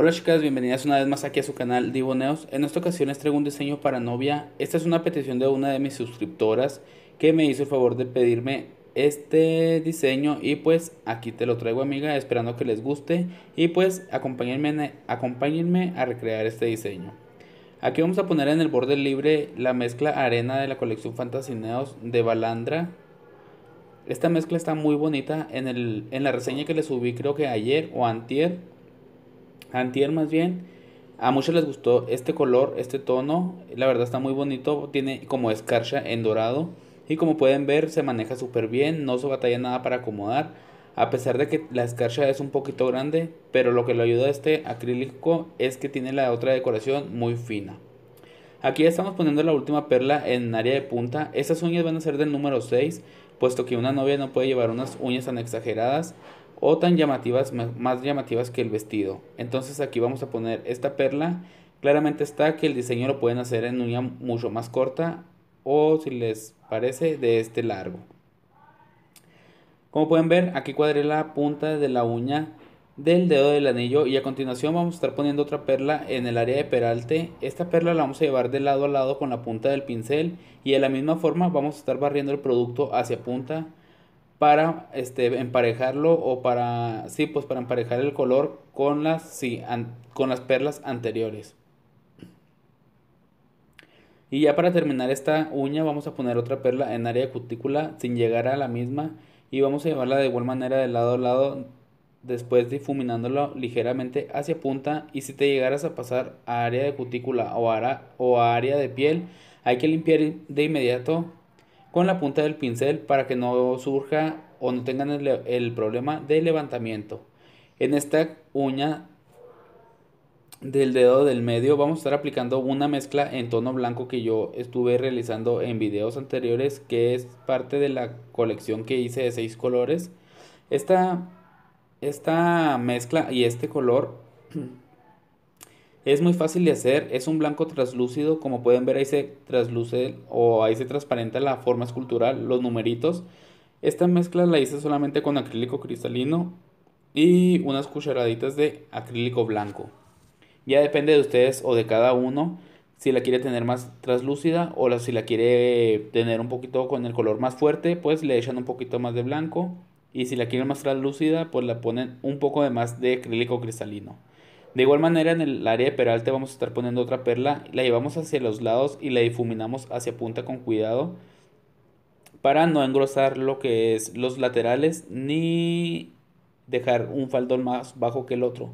Hola chicas, bienvenidas una vez más aquí a su canal Diboneos En esta ocasión les traigo un diseño para novia. Esta es una petición de una de mis suscriptoras que me hizo el favor de pedirme este diseño y pues aquí te lo traigo amiga, esperando que les guste y pues acompáñenme, e, a recrear este diseño. Aquí vamos a poner en el borde libre la mezcla arena de la colección Fantasineos de Balandra. Esta mezcla está muy bonita. En, el, en la reseña que les subí creo que ayer o antier antier más bien. A muchos les gustó este color, este tono. La verdad está muy bonito. Tiene como escarcha en dorado. Y como pueden ver, se maneja súper bien. No se batalla nada para acomodar. A pesar de que la escarcha es un poquito grande. Pero lo que le ayuda a este acrílico es que tiene la otra decoración muy fina. Aquí estamos poniendo la última perla en área de punta. Estas uñas van a ser del número 6. Puesto que una novia no puede llevar unas uñas tan exageradas o tan llamativas, más llamativas que el vestido. Entonces aquí vamos a poner esta perla. Claramente está que el diseño lo pueden hacer en uña mucho más corta o si les parece de este largo. Como pueden ver, aquí cuadré la punta de la uña del dedo del anillo y a continuación vamos a estar poniendo otra perla en el área de peralte. Esta perla la vamos a llevar de lado a lado con la punta del pincel y de la misma forma vamos a estar barriendo el producto hacia punta para este, emparejarlo o para, sí, pues para emparejar el color con las, con las perlas anteriores. Y ya para terminar esta uña vamos a poner otra perla en área de cutícula sin llegar a la misma y vamos a llevarla de igual manera de lado a lado después difuminándolo ligeramente hacia punta y si te llegaras a pasar a área de cutícula o o a área de piel hay que limpiar de inmediato con la punta del pincel para que no surja o no tengan el, problema de levantamiento. En esta uña del dedo del medio vamos a estar aplicando una mezcla en tono blanco que yo estuve realizando en videos anteriores que es parte de la colección que hice de seis colores esta, esta mezcla y este color Es muy fácil de hacer, es un blanco translúcido, como pueden ver ahí se trasluce o ahí se transparenta la forma escultural, los numeritos. Esta mezcla la hice solamente con acrílico cristalino y unas cucharaditas de acrílico blanco. Ya depende de ustedes o de cada uno si la quiere tener más translúcida o si la quiere tener un poquito con el color más fuerte, pues le echan un poquito más de blanco y si la quiere más translúcida, pues la ponen un poco de más de acrílico cristalino. De igual manera en el área de peralte vamos a estar poniendo otra perla, la llevamos hacia los lados y la difuminamos hacia punta con cuidado para no engrosar lo que es los laterales ni dejar un faldón más bajo que el otro.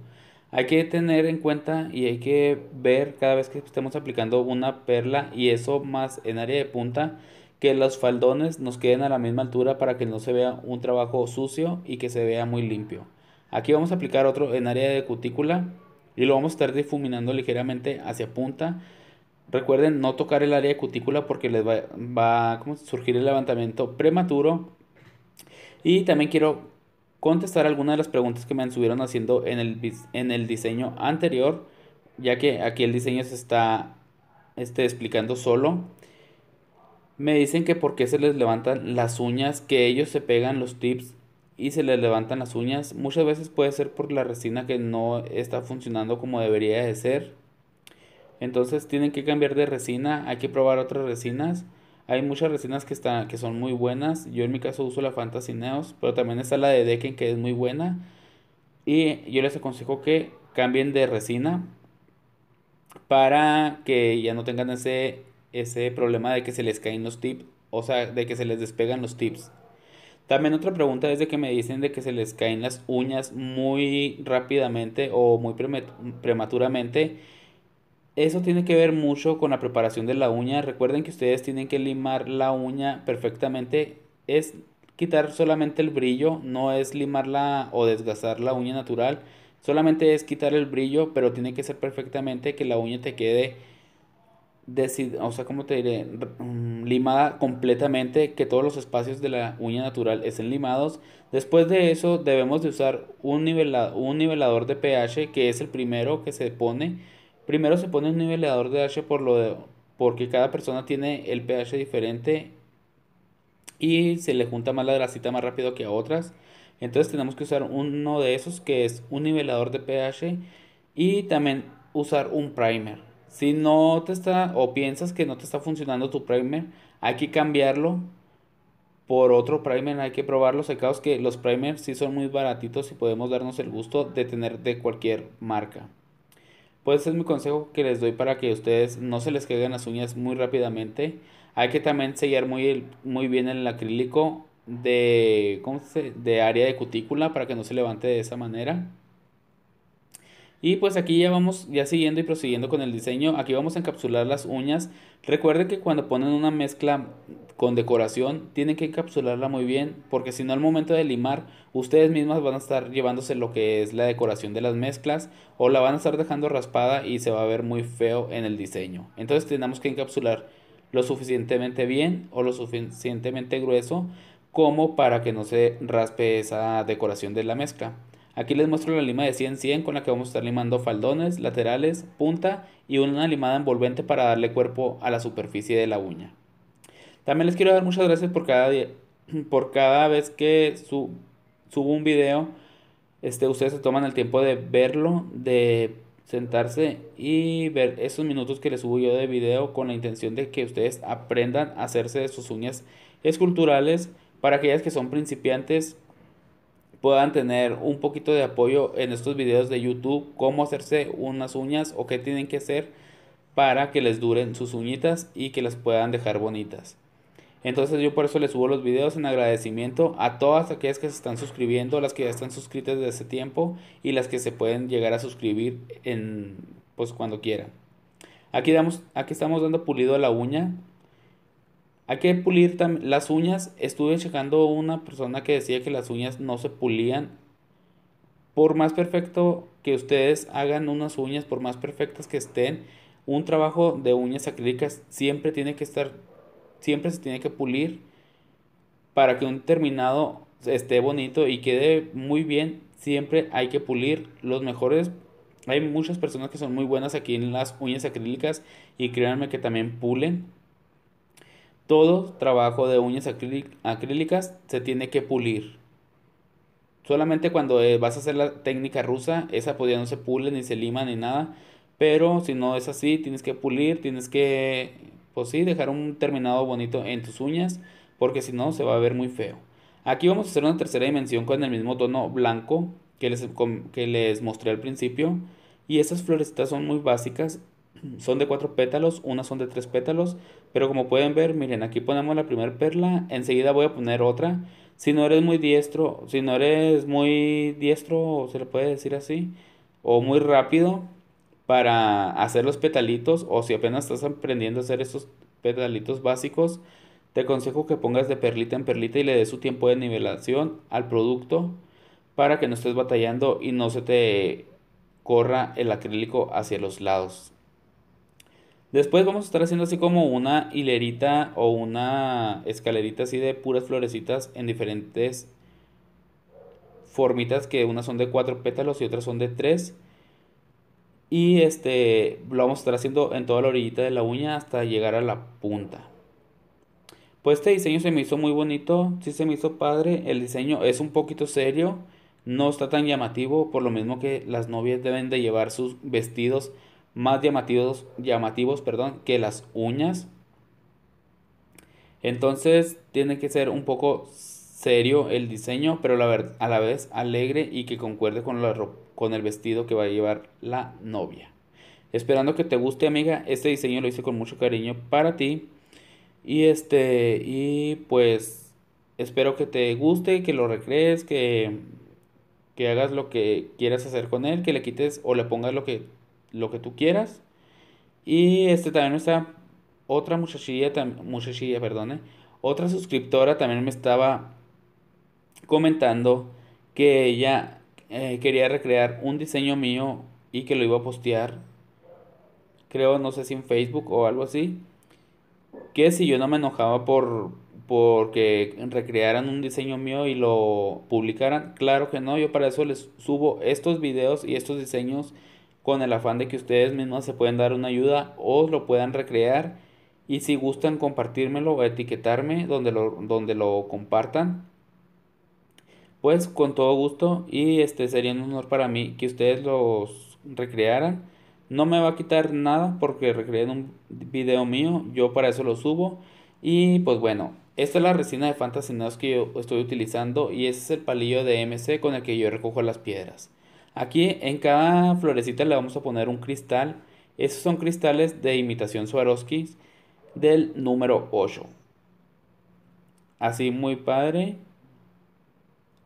Hay que tener en cuenta y hay que ver cada vez que estemos aplicando una perla y eso más en área de punta que los faldones nos queden a la misma altura para que no se vea un trabajo sucio y que se vea muy limpio. Aquí vamos a aplicar otro en área de cutícula y lo vamos a estar difuminando ligeramente hacia punta. Recuerden no tocar el área de cutícula porque les va, va a surgir el levantamiento prematuro. Y también quiero contestar algunas de las preguntas que me estuvieron haciendo en el, en el diseño anterior, ya que aquí el diseño se está este, explicando solo. Me dicen que por qué se les levantan las uñas, que ellos se pegan los tips y se les levantan las uñas. Muchas veces puede ser por la resina que no está funcionando como debería de ser. Entonces tienen que cambiar de resina, hay que probar otras resinas. Hay muchas resinas que, están, que son muy buenas. Yo en mi caso uso la Fantasy Neos, pero también está la de Decken que es muy buena. Y yo les aconsejo que cambien de resina para que ya no tengan ese, ese problema de que se les caen los tips, o sea, de que se les despegan los tips. También otra pregunta es de que me dicen de que se les caen las uñas muy rápidamente o muy prematuramente. Eso tiene que ver mucho con la preparación de la uña. Recuerden que ustedes tienen que limar la uña perfectamente. Es quitar solamente el brillo, no es limarla o desgastar la uña natural. Solamente es quitar el brillo, pero tiene que ser perfectamente que la uña te quede o sea, como te diré, mm, limada completamente, que todos los espacios de la uña natural estén limados. Después de eso debemos de usar un, un nivelador de pH, que es el primero que se pone. Primero se pone un nivelador de pH por lo de, porque cada persona tiene el pH diferente y se le junta más la grasita más rápido que a otras. Entonces tenemos que usar uno de esos que es un nivelador de pH y también usar un primer. Si no te está o piensas que no te está funcionando tu primer, hay que cambiarlo por otro primer. Hay que probarlo, los secados que los primers sí son muy baratitos y podemos darnos el gusto de tener de cualquier marca. Pues ese es mi consejo que les doy para que ustedes no se les caigan las uñas muy rápidamente. Hay que también sellar muy, muy bien el acrílico de, de área de cutícula para que no se levante de esa manera. Y pues aquí ya vamos ya siguiendo y prosiguiendo con el diseño. Aquí vamos a encapsular las uñas. Recuerden que cuando ponen una mezcla con decoración tienen que encapsularla muy bien porque si no al momento de limar ustedes mismas van a estar llevándose lo que es la decoración de las mezclas o la van a estar dejando raspada y se va a ver muy feo en el diseño. Entonces tenemos que encapsular lo suficientemente bien o lo suficientemente grueso como para que no se raspe esa decoración de la mezcla. Aquí les muestro la lima de 100-100 con la que vamos a estar limando faldones, laterales, punta y una limada envolvente para darle cuerpo a la superficie de la uña. También les quiero dar muchas gracias por cada, por cada vez que subo un video. Este, ustedes se toman el tiempo de verlo, de sentarse y ver esos minutos que les subo yo de video con la intención de que ustedes aprendan a hacerse de sus uñas esculturales para aquellas que son principiantes puedan tener un poquito de apoyo en estos videos de YouTube, cómo hacerse unas uñas o qué tienen que hacer para que les duren sus uñitas y que las puedan dejar bonitas. Entonces yo por eso les subo los videos en agradecimiento a todas aquellas que se están suscribiendo, las que ya están suscritas desde hace tiempo y las que se pueden llegar a suscribir en pues cuando quieran. Aquí damos aquí estamos dando pulido a la uña hay que pulir las uñas. Estuve checando una persona que decía que las uñas no se pulían. Por más perfecto que ustedes hagan unas uñas, por más perfectas que estén, un trabajo de uñas acrílicas siempre tiene que estar, siempre se tiene que pulir para que un terminado esté bonito y quede muy bien. Siempre hay que pulir los mejores. Hay muchas personas que son muy buenas aquí en las uñas acrílicas y créanme que también pulen todo trabajo de uñas acrílicas se tiene que pulir. Solamente cuando eh, vas a hacer la técnica rusa, esa podía pues no se pule, ni se lima, ni nada. Pero si no es así, tienes que pulir, tienes que, pues dejar un terminado bonito en tus uñas, porque si no se va a ver muy feo. Aquí vamos a hacer una tercera dimensión con el mismo tono blanco que les, que les mostré al principio. Y esas florecitas son muy básicas, son de cuatro pétalos, unas son de tres pétalos, pero como pueden ver, miren, aquí ponemos la primera perla, enseguida voy a poner otra. Si no eres muy diestro, si no eres muy diestro, se le puede decir así, o muy rápido para hacer los petalitos, o si apenas estás aprendiendo a hacer estos petalitos básicos, te aconsejo que pongas de perlita en perlita y le des su tiempo de nivelación al producto para que no estés batallando y no se te corra el acrílico hacia los lados. Después vamos a estar haciendo así como una hilerita o una escalerita así de puras florecitas en diferentes formitas que unas son de cuatro pétalos y otras son de tres. Y este lo vamos a estar haciendo en toda la orillita de la uña hasta llegar a la punta. Pues este diseño se me hizo muy bonito, sí se me hizo padre. El diseño es un poquito serio, no está tan llamativo, por lo mismo que las novias deben de llevar sus vestidos más llamativos, llamativos perdón, que las uñas. Entonces tiene que ser un poco serio el diseño, pero a la vez alegre y que concuerde con, la, con el vestido que va a llevar la novia. Esperando que te guste amiga, este diseño lo hice con mucho cariño para ti. Y este, y pues espero que te guste, que lo recrees, que, que hagas lo que quieras hacer con él, que le quites o le pongas lo que lo que tú quieras. Y este también está otra muchachilla, muchachilla, perdone, otra suscriptora también me estaba comentando que ella eh, quería recrear un diseño mío y que lo iba a postear, creo, no sé si en Facebook o algo así, que si yo no me enojaba por porque recrearan un diseño mío y lo publicaran, claro que no, yo para eso les subo estos videos y estos diseños con el afán de que ustedes mismos se pueden dar una ayuda o lo puedan recrear. Y si gustan compartírmelo o etiquetarme donde lo, donde lo compartan, pues con todo gusto y este sería un honor para mí que ustedes los recrearan. No me va a quitar nada porque recreen un video mío, yo para eso lo subo. Y pues bueno, esta es la resina de Fantasy que yo estoy utilizando y ese es el palillo de MC con el que yo recojo las piedras. Aquí en cada florecita le vamos a poner un cristal. Estos son cristales de imitación Swarovski del número 8. Así muy padre.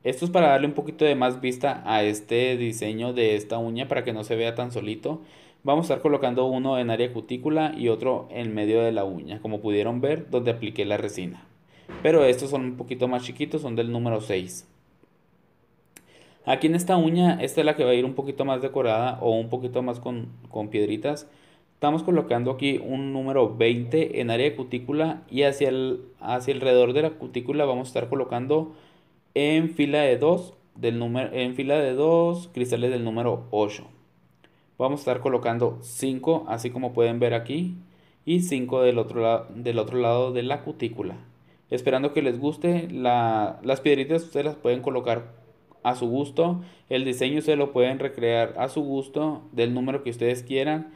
Esto es para darle un poquito de más vista a este diseño de esta uña para que no se vea tan solito. Vamos a estar colocando uno en área cutícula y otro en medio de la uña, como pudieron ver donde apliqué la resina. Pero estos son un poquito más chiquitos, son del número 6. Aquí en esta uña, esta es la que va a ir un poquito más decorada o un poquito más con, piedritas. Estamos colocando aquí un número 20 en área de cutícula y hacia, el, hacia alrededor de la cutícula vamos a estar colocando en fila de 2 del número, en fila de 2 cristales del número 8. Vamos a estar colocando 5, así como pueden ver aquí, y 5 del otro, del otro lado de la cutícula. Esperando que les guste, las piedritas ustedes las pueden colocar a su gusto. El diseño se lo pueden recrear a su gusto, del número que ustedes quieran,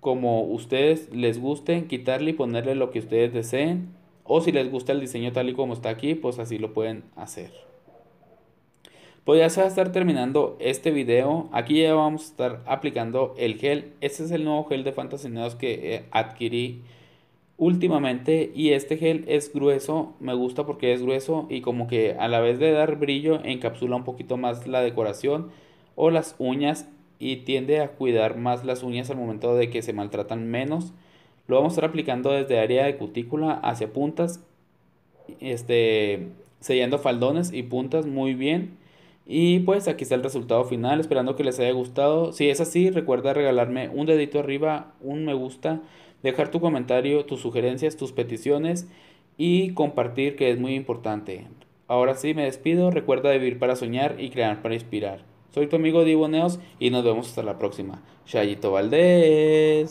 como ustedes les gusten, quitarle y ponerle lo que ustedes deseen. O si les gusta el diseño tal y como está aquí, pues así lo pueden hacer. Pues ya se va a estar terminando este video. Aquí ya vamos a estar aplicando el gel. Este es el nuevo gel de Fantasy que eh, adquirí últimamente y este gel es grueso, me gusta porque es grueso y como que a la vez de dar brillo encapsula un poquito más la decoración o las uñas y tiende a cuidar más las uñas al momento de que se maltratan menos. Lo vamos a estar aplicando desde área de cutícula hacia puntas, este, sellando faldones y puntas muy bien. Y pues aquí está el resultado final, esperando que les haya gustado. Si es así, recuerda regalarme un dedito arriba, un me gusta, dejar tu comentario, tus sugerencias, tus peticiones y compartir que es muy importante. Ahora sí, me despido, recuerda vivir para soñar y crear para inspirar. Soy tu amigo Diboneos y nos vemos hasta la próxima. Chayito Valdés.